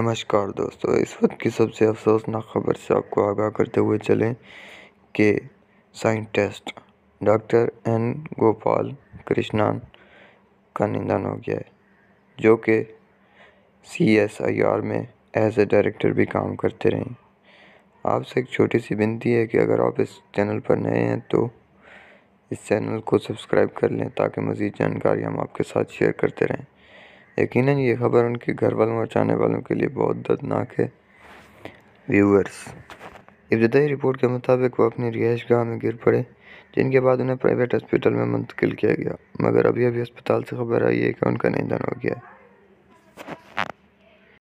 नमस्कार दोस्तों इस वक्त की सबसे अफसोसनाक खबर से आपको आगाह करते हुए चलें कि scientist doctor N Gopal Krishnan का निधन हो गया है जो कि सी एस आई आर में एज ए डायरेक्टर भी काम करते रहे आपसे एक छोटी सी विनती है कि अगर आप इस चैनल पर नए हैं तो इस चैनल को सब्सक्राइब कर लें ताकि मज़ीद जानकारी हम आपके साथ शेयर करते रहें यकीन ये खबर उनके घर वालों और चाहने वालों के लिए बहुत दर्दनाक है व्यूअर्स इब्तदाई रिपोर्ट के मुताबिक वो अपनी रिहाइश गाह में गिर पड़े जिनके बाद उन्हें प्राइवेट हॉस्पिटल में मुंतकिल किया गया मगर अभी अभी अस्पताल से खबर आई है कि उनका निधन हो गया है